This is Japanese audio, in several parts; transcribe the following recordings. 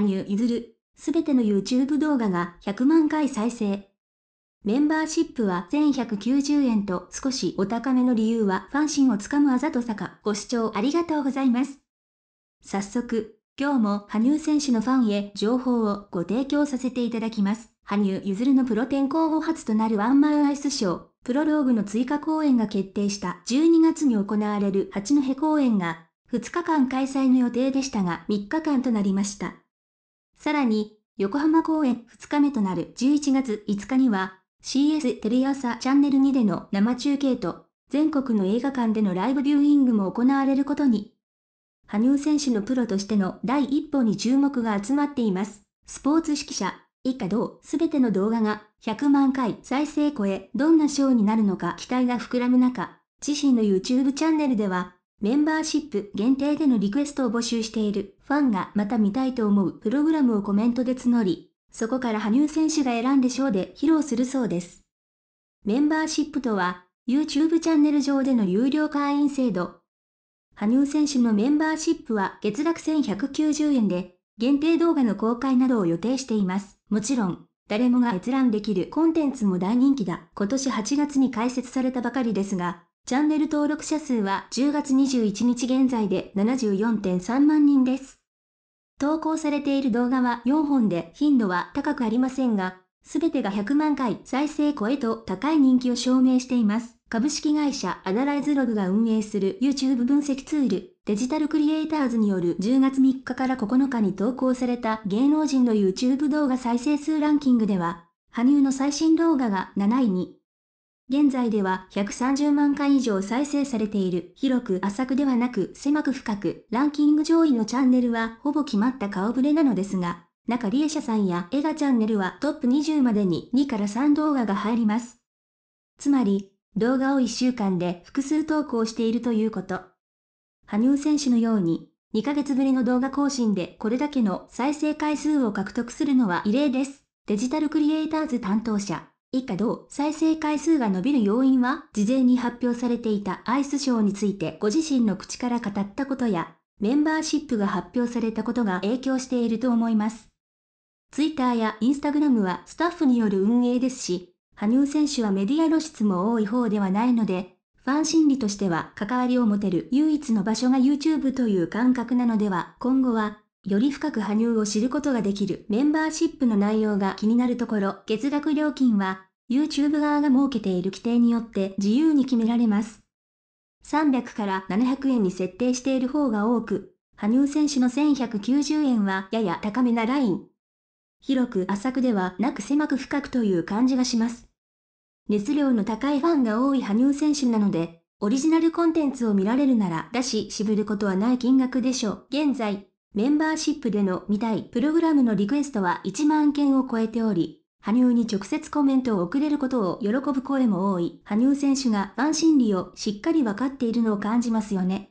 羽生結弦、すべての YouTube 動画が100万回再生。メンバーシップは1190円と少しお高めの理由はファン心をつかむあざとさか。ご視聴ありがとうございます。早速、今日も羽生選手のファンへ情報をご提供させていただきます。羽生結弦のプロ転向後初となるワンマンアイスショー、プロローグの追加公演が決定した12月に行われる八戸公演が2日間開催の予定でしたが3日間となりました。さらに、横浜公演2日目となる11月5日には、CS テレ朝チャンネル2での生中継と、全国の映画館でのライブビューイングも行われることに。羽生選手のプロとしての第一歩に注目が集まっています。スポーツ指揮者、以下同すべての動画が100万回再生超え、どんな賞になるのか期待が膨らむ中、自身の YouTube チャンネルでは、メンバーシップ限定でのリクエストを募集しているファンがまた見たいと思うプログラムをコメントで募り、そこから羽生選手が選んでショーで披露するそうです。メンバーシップとは YouTube チャンネル上での有料会員制度。羽生選手のメンバーシップは月額1190円で限定動画の公開などを予定しています。もちろん、誰もが閲覧できるコンテンツも大人気だ。今年8月に開設されたばかりですが、チャンネル登録者数は10月21日現在で74.3万人です。投稿されている動画は4本で頻度は高くありませんが、すべてが100万回再生超えと高い人気を証明しています。株式会社アナライズログが運営する YouTube 分析ツール、デジタルクリエイターズによる10月3日から9日に投稿された芸能人の YouTube 動画再生数ランキングでは、羽生の最新動画が7位に、現在では130万回以上再生されている。広く浅くではなく狭く深く、ランキング上位のチャンネルはほぼ決まった顔ぶれなのですが、中エシャさんやエガチャンネルはトップ20までに2から3動画が入ります。つまり、動画を1週間で複数投稿しているということ。羽生選手のように、2ヶ月ぶりの動画更新でこれだけの再生回数を獲得するのは異例です。デジタルクリエイターズ担当者。以下同再生回数が伸びる要因は、事前に発表されていたアイスショーについてご自身の口から語ったことや、メンバーシップが発表されたことが影響していると思います。Twitter や Instagram はスタッフによる運営ですし、羽生選手はメディア露出も多い方ではないので、ファン心理としては関わりを持てる唯一の場所が YouTube という感覚なのでは、今後はより深く羽生を知ることができるメンバーシップの内容が気になるところ、月額料金は YouTube 側が設けている規定によって自由に決められます。300から700円に設定している方が多く、羽生選手の1190円はやや高めなライン。広く浅くではなく狭く深くという感じがします。熱量の高いファンが多い羽生選手なので、オリジナルコンテンツを見られるならだし、渋ることはない金額でしょう。現在、メンバーシップでの見たいプログラムのリクエストは1万件を超えており、羽生に直接コメントを送れることを喜ぶ声も多い、羽生選手がファン心理をしっかり分かっているのを感じますよね。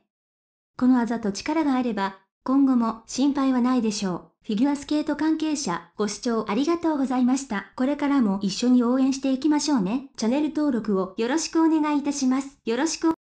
このあざと力があれば、今後も心配はないでしょう。フィギュアスケート関係者、ご視聴ありがとうございました。これからも一緒に応援していきましょうね。チャンネル登録をよろしくお願いいたします。よろしく